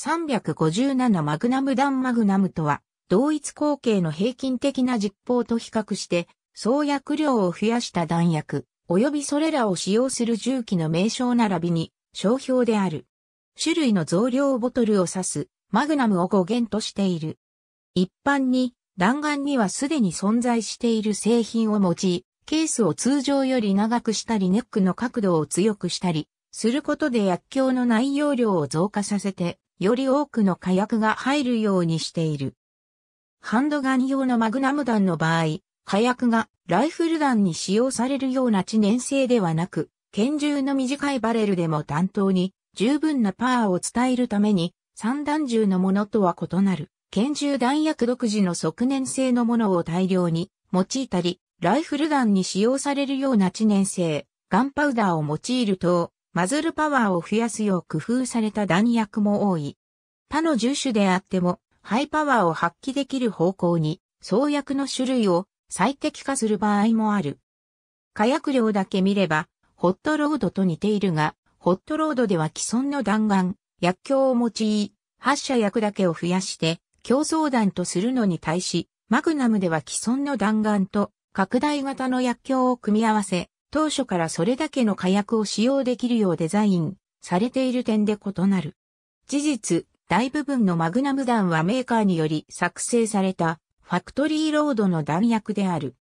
357マグナム弾マグナムとは、同一口径の平均的な実砲と比較して、創薬量を増やした弾薬、及びそれらを使用する銃器の名称並びに、商標である。種類の増量ボトルを指す、マグナムを語源としている。一般に、弾丸にはすでに存在している製品を用い、ケースを通常より長くしたりネックの角度を強くしたり、することで薬莢の内容量を増加させて、より多くの火薬が入るようにしている。ハンドガン用のマグナム弾の場合、火薬がライフル弾に使用されるような知念性ではなく、拳銃の短いバレルでも弾頭に十分なパワーを伝えるために、散弾銃のものとは異なる、拳銃弾薬独自の側年性のものを大量に用いたり、ライフル弾に使用されるような知念性、ガンパウダーを用いると、マズルパワーを増やすよう工夫された弾薬も多い。他の重種であっても、ハイパワーを発揮できる方向に、創薬の種類を最適化する場合もある。火薬量だけ見れば、ホットロードと似ているが、ホットロードでは既存の弾丸、薬莢を用い、発射薬だけを増やして、競争弾とするのに対し、マグナムでは既存の弾丸と拡大型の薬莢を組み合わせ、当初からそれだけの火薬を使用できるようデザインされている点で異なる。事実、大部分のマグナム弾はメーカーにより作成されたファクトリーロードの弾薬である。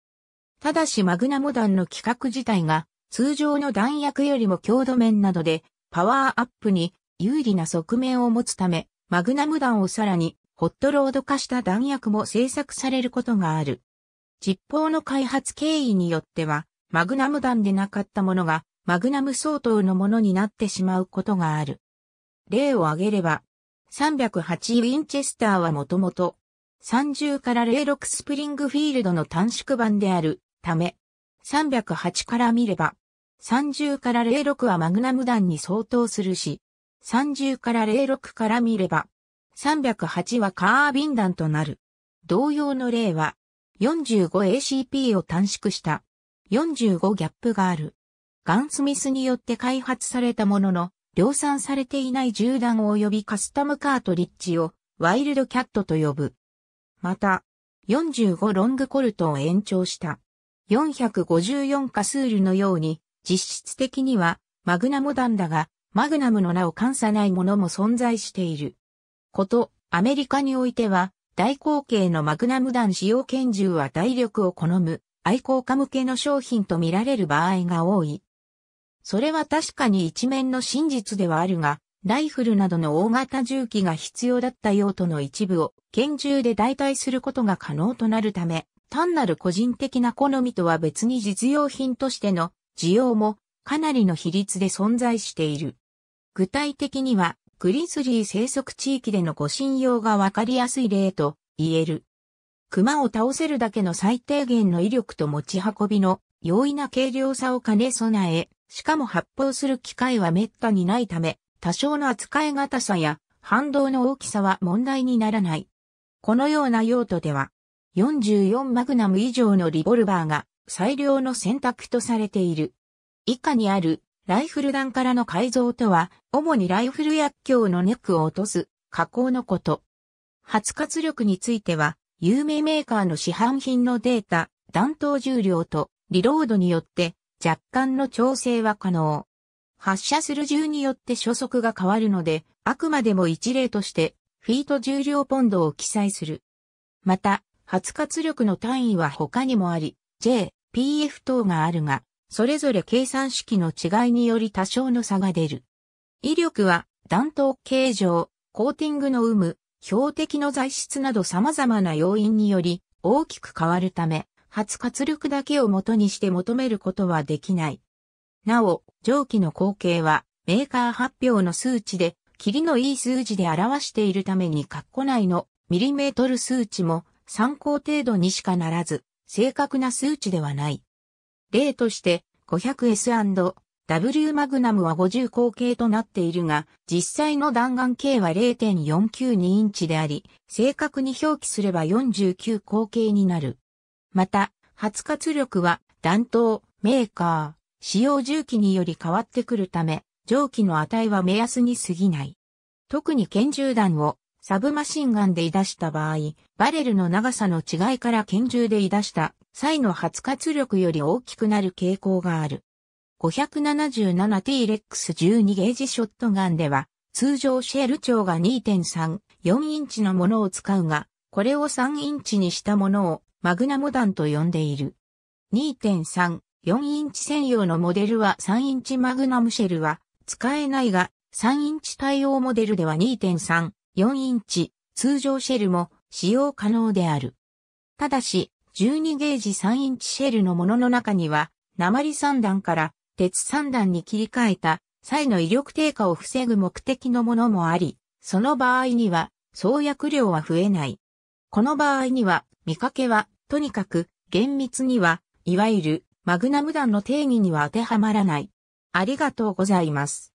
ただしマグナム弾の規格自体が通常の弾薬よりも強度面などでパワーアップに有利な側面を持つため、マグナム弾をさらにホットロード化した弾薬も製作されることがある。実砲の開発経緯によっては、マグナム弾でなかったものが、マグナム相当のものになってしまうことがある。例を挙げれば、308ウィンチェスターはもともと、30から06スプリングフィールドの短縮版であるため、308から見れば、30から06はマグナム弾に相当するし、30から06から見れば、308はカービン弾となる。同様の例は、45ACP を短縮した45ギャップがある。ガンスミスによって開発されたものの、量産されていない銃弾及びカスタムカートリッジをワイルドキャットと呼ぶ。また、45ロングコルトを延長した。454カスールのように、実質的にはマグナモ弾だが、マグナムの名を冠さないものも存在している。こと、アメリカにおいては、大口径のマグナム弾使用拳銃は大力を好む。愛好家向けの商品と見られる場合が多い。それは確かに一面の真実ではあるが、ライフルなどの大型銃器が必要だった用途の一部を拳銃で代替することが可能となるため、単なる個人的な好みとは別に実用品としての需要もかなりの比率で存在している。具体的には、グリズリー生息地域での護信用がわかりやすい例と言える。熊を倒せるだけの最低限の威力と持ち運びの容易な軽量さを兼ね備え、しかも発砲する機会は滅多にないため、多少の扱い難さや反動の大きさは問題にならない。このような用途では、44マグナム以上のリボルバーが最良の選択とされている。以下にあるライフル弾からの改造とは、主にライフル薬莢のネックを落とす加工のこと。発活力については、有名メーカーの市販品のデータ、弾頭重量とリロードによって若干の調整は可能。発射する銃によって初速が変わるので、あくまでも一例としてフィート重量ポンドを記載する。また、発活力の単位は他にもあり、J、PF 等があるが、それぞれ計算式の違いにより多少の差が出る。威力は弾頭形状、コーティングの有無、標的の材質など様々な要因により大きく変わるため、発活力だけを元にして求めることはできない。なお、上記の光景はメーカー発表の数値で、霧のいい数字で表しているために括弧内のミリメートル数値も参考程度にしかならず、正確な数値ではない。例として 500S& W マグナムは50口径となっているが、実際の弾丸径は0.492インチであり、正確に表記すれば49口径になる。また、発活力は弾頭、メーカー、使用重機により変わってくるため、蒸気の値は目安に過ぎない。特に拳銃弾をサブマシンガンで出した場合、バレルの長さの違いから拳銃で出した際の発活力より大きくなる傾向がある。577TREX12 ゲージショットガンでは、通常シェル長が2.3、4インチのものを使うが、これを3インチにしたものをマグナモダンと呼んでいる。2.3、4インチ専用のモデルは3インチマグナムシェルは使えないが、3インチ対応モデルでは2.3、4インチ、通常シェルも使用可能である。ただし、12ゲージ3インチシェルのものの中には、鉛3段から鉄三段に切り替えた際の威力低下を防ぐ目的のものもあり、その場合には創薬量は増えない。この場合には見かけはとにかく厳密には、いわゆるマグナム弾の定義には当てはまらない。ありがとうございます。